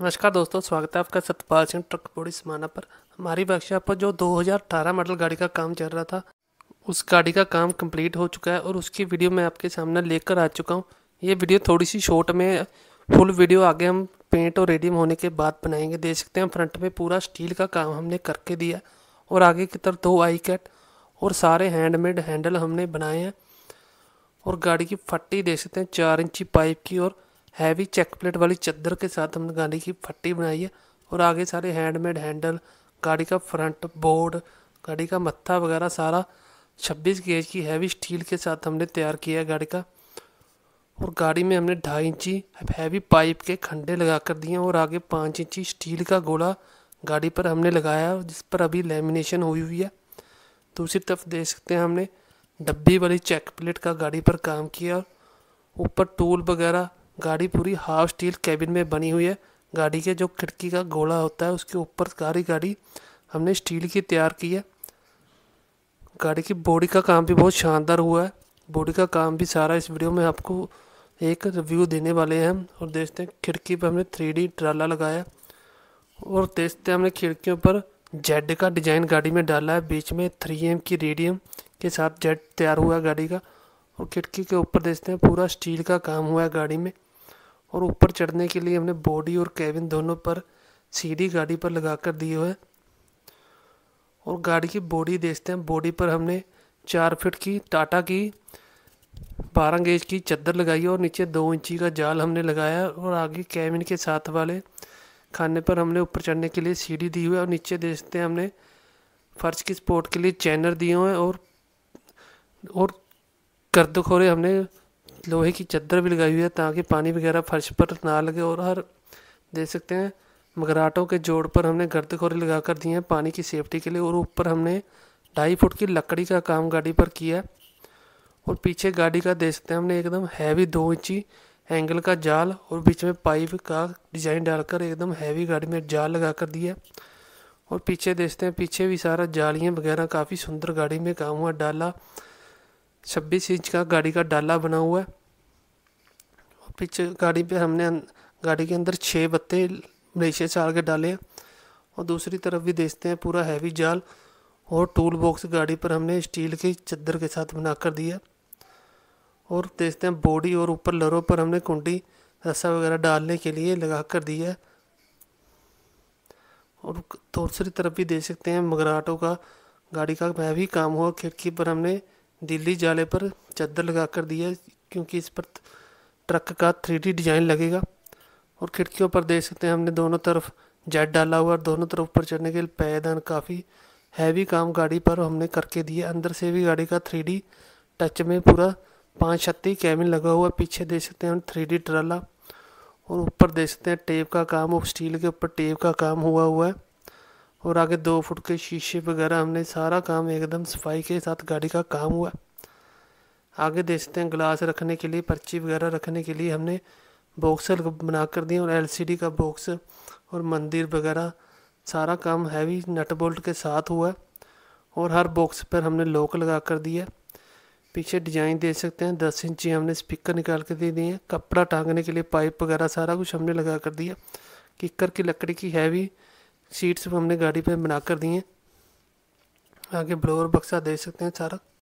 नमस्कार दोस्तों स्वागत है आपका सतपाल सिंह ट्रक बोड़ी समाना पर हमारी वर्कशॉप पर जो 2018 मॉडल गाड़ी का काम चल रहा था उस गाड़ी का काम कंप्लीट हो चुका है और उसकी वीडियो मैं आपके सामने लेकर आ चुका हूँ ये वीडियो थोड़ी सी शॉर्ट में फुल वीडियो आगे हम पेंट और रेडियम होने के बाद बनाएंगे देख सकते हैं फ्रंट में पूरा स्टील का काम हमने करके दिया और आगे की तरफ दो आई कैट और सारे हैंडमेड हैंडल हमने बनाए हैं और गाड़ी की फट्टी देख सकते हैं चार इंची पाइप की और हैवी चेक प्लेट वाली चद्दर के साथ हमने गाड़ी की फट्टी बनाई है और आगे सारे हैंडमेड हैंडल गाड़ी का फ्रंट बोर्ड गाड़ी का मत्था वगैरह सारा 26 गेज की हैवी स्टील के साथ हमने तैयार किया है गाड़ी का और गाड़ी में हमने ढाई इंची हैवी पाइप के खंडे लगा कर दिए और आगे पाँच इंची स्टील का गोला गाड़ी पर हमने लगाया जिस पर अभी लेमिनेशन हुई हुई है दूसरी तो तरफ देख सकते हैं हमने डब्बी वाली चेक प्लेट का गाड़ी पर काम किया ऊपर टूल वगैरह गाड़ी पूरी हाफ स्टील कैबिन में बनी हुई है गाड़ी के जो खिड़की का गोला होता है उसके ऊपर सारी गाड़ी हमने स्टील की तैयार की है गाड़ी की बॉडी का काम भी बहुत शानदार हुआ है बॉडी का काम भी सारा इस वीडियो में आपको एक रिव्यू देने वाले हैं और देखते हैं खिड़की पर हमने थ्री डी ट्राला लगाया और देखते हैं हमने खिड़कियों पर जेड का डिज़ाइन गाड़ी में डाला है बीच में थ्री एम की रेडियम के साथ जेड तैयार हुआ है गाड़ी का और खिड़की के ऊपर देखते हैं पूरा स्टील का काम हुआ है गाड़ी में और ऊपर चढ़ने के लिए हमने बॉडी और कैबिन दोनों पर सीढ़ी गाड़ी पर लगा कर दी हुए और गाड़ी की बॉडी देखते हैं बॉडी पर हमने चार फिट की टाटा की बारह गेज की चद्दर लगाई और नीचे दो इंची का जाल हमने लगाया और आगे कैबिन के साथ वाले खाने पर हमने ऊपर चढ़ने के लिए सीढ़ी दी हुई है और नीचे देखते हैं हमने फर्श की सपोर्ट के लिए चैनर दिए हुए हैं और और गर्दखोरे हमने लोहे की चद्दर भी लगाई हुई है ताकि पानी वगैरह फर्श पर ना लगे और हर देख सकते हैं मगराटों के जोड़ पर हमने गर्द खोरे लगा कर दी हैं पानी की सेफ्टी के लिए और ऊपर हमने ढाई फुट की लकड़ी का काम गाड़ी पर किया और पीछे गाड़ी का देख सकते हैं हमने एकदम हैवी दो इंची एंगल का जाल और बीच में पाइप का डिज़ाइन डालकर एकदम हैवी गाड़ी में जाल लगा कर दिया और पीछे देखते हैं पीछे भी सारा जालियाँ वगैरह काफ़ी सुंदर गाड़ी में काम हुआ डाला छब्बीस इंच का गाड़ी का डाला बना हुआ है और पीछे गाड़ी पे हमने अं-, गाड़ी के अंदर छः बत्ते मलेशिया चार के डाले हैं और दूसरी तरफ भी देखते हैं पूरा हैवी जाल और टूल बॉक्स गाड़ी पर हमने स्टील की चद्दर के साथ बना कर दिया और देखते हैं बॉडी और ऊपर लरों पर हमने कुंडी रस्सा वगैरह डालने के लिए लगा कर दिया है और दूसरी तरफ भी देख सकते हैं मगराटों का गाड़ी का वह भी काम हुआ खिड़की पर हमने दिल्ली जाले पर चादर लगा कर दिया क्योंकि इस पर ट्रक का थ्री डिज़ाइन लगेगा और खिड़कियों पर देख सकते हैं हमने दोनों तरफ जेट डाला हुआ और दोनों तरफ ऊपर चढ़ने के लिए पैदान काफ़ी हैवी काम गाड़ी पर हमने करके दिया अंदर से भी गाड़ी का थ्री टच में पूरा पाँच छत्ती कैबिन लगा हुआ पीछे देख सकते हैं हम थ्री ट्राला और ऊपर देख सकते हैं टेप का काम और स्टील के ऊपर टेप का काम हुआ हुआ है और आगे दो फुट के शीशे वगैरह हमने सारा काम एकदम सफाई के साथ गाड़ी का काम हुआ आगे देखते हैं ग्लास रखने के लिए पर्ची वगैरह रखने के लिए हमने बॉक्स बना कर दिए और एलसीडी का बॉक्स और मंदिर वगैरह सारा काम हैवी नट बोल्ट के साथ हुआ और हर बॉक्स पर हमने लॉक लगा कर दिया पीछे डिजाइन दे सकते हैं दस इंची हमने स्पीकर निकाल के दे दिए हैं कपड़ा टांगने के लिए पाइप वगैरह सारा कुछ हमने लगा कर दिया किकर की लकड़ी की हैवी सीट्स हमने गाड़ी पे बना कर दी हैं आगे ब्लोअर बक्सा दे सकते हैं सारा